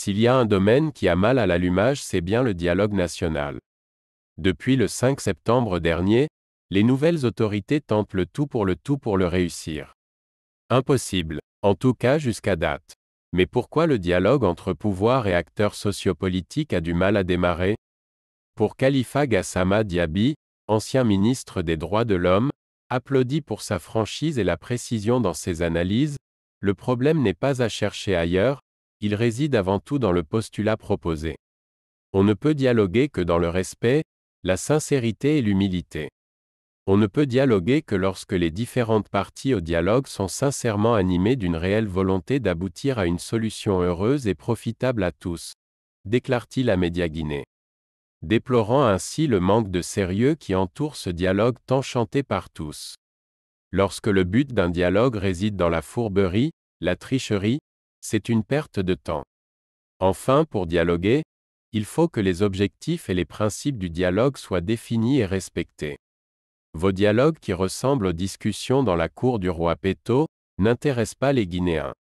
S'il y a un domaine qui a mal à l'allumage, c'est bien le dialogue national. Depuis le 5 septembre dernier, les nouvelles autorités tentent le tout pour le tout pour le réussir. Impossible, en tout cas jusqu'à date. Mais pourquoi le dialogue entre pouvoir et acteurs sociopolitiques a du mal à démarrer Pour Khalifa Gassama Diaby, ancien ministre des Droits de l'Homme, applaudi pour sa franchise et la précision dans ses analyses, le problème n'est pas à chercher ailleurs, il réside avant tout dans le postulat proposé. On ne peut dialoguer que dans le respect, la sincérité et l'humilité. On ne peut dialoguer que lorsque les différentes parties au dialogue sont sincèrement animées d'une réelle volonté d'aboutir à une solution heureuse et profitable à tous, déclare-t-il à Guinée. Déplorant ainsi le manque de sérieux qui entoure ce dialogue tant chanté par tous. Lorsque le but d'un dialogue réside dans la fourberie, la tricherie, c'est une perte de temps. Enfin, pour dialoguer, il faut que les objectifs et les principes du dialogue soient définis et respectés. Vos dialogues qui ressemblent aux discussions dans la cour du roi Péto n'intéressent pas les Guinéens.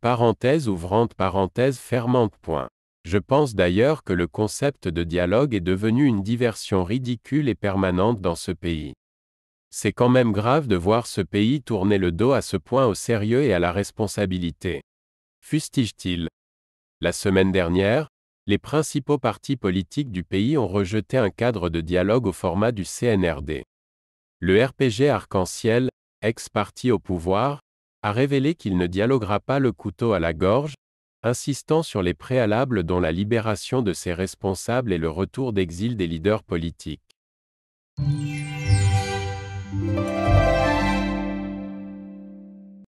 Parenthèse ouvrante parenthèse fermante point. Je pense d'ailleurs que le concept de dialogue est devenu une diversion ridicule et permanente dans ce pays. C'est quand même grave de voir ce pays tourner le dos à ce point au sérieux et à la responsabilité fustige-t-il. La semaine dernière, les principaux partis politiques du pays ont rejeté un cadre de dialogue au format du CNRD. Le RPG Arc-en-Ciel, ex-parti au pouvoir, a révélé qu'il ne dialoguera pas le couteau à la gorge, insistant sur les préalables dont la libération de ses responsables et le retour d'exil des leaders politiques.